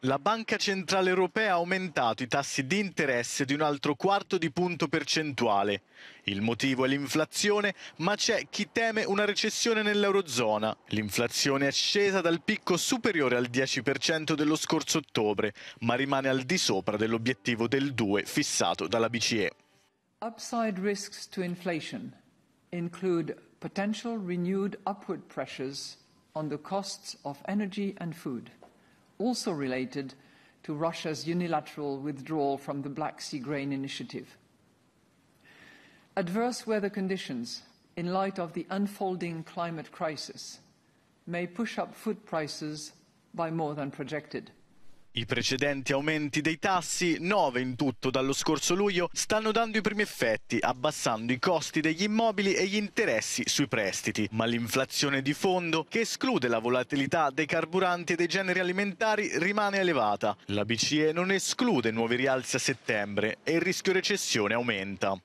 La Banca Centrale Europea ha aumentato i tassi di interesse di un altro quarto di punto percentuale. Il motivo è l'inflazione, ma c'è chi teme una recessione nell'Eurozona. L'inflazione è scesa dal picco superiore al 10% dello scorso ottobre, ma rimane al di sopra dell'obiettivo del 2 fissato dalla BCE. Upside risks to inflation include potential renewed upward pressures on the costs of energy and food. also related to Russia's unilateral withdrawal from the Black Sea Grain Initiative. Adverse weather conditions, in light of the unfolding climate crisis, may push up food prices by more than projected. I precedenti aumenti dei tassi, 9 in tutto dallo scorso luglio, stanno dando i primi effetti, abbassando i costi degli immobili e gli interessi sui prestiti. Ma l'inflazione di fondo, che esclude la volatilità dei carburanti e dei generi alimentari, rimane elevata. La BCE non esclude nuovi rialzi a settembre e il rischio recessione aumenta.